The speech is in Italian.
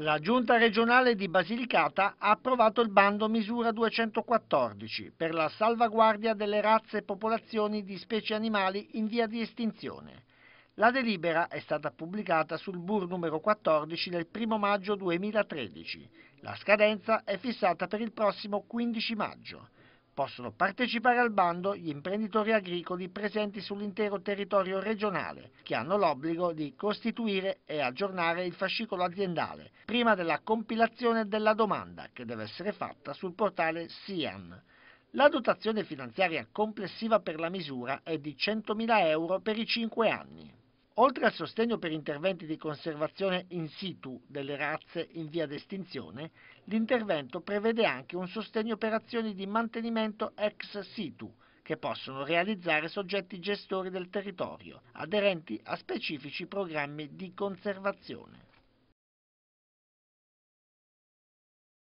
La Giunta regionale di Basilicata ha approvato il bando misura 214 per la salvaguardia delle razze e popolazioni di specie animali in via di estinzione. La delibera è stata pubblicata sul BUR numero 14 del 1 maggio 2013. La scadenza è fissata per il prossimo 15 maggio possono partecipare al bando gli imprenditori agricoli presenti sull'intero territorio regionale, che hanno l'obbligo di costituire e aggiornare il fascicolo aziendale prima della compilazione della domanda che deve essere fatta sul portale SIAN. La dotazione finanziaria complessiva per la misura è di 100.000 euro per i 5 anni. Oltre al sostegno per interventi di conservazione in situ delle razze in via d'estinzione, l'intervento prevede anche un sostegno per azioni di mantenimento ex situ che possono realizzare soggetti gestori del territorio, aderenti a specifici programmi di conservazione.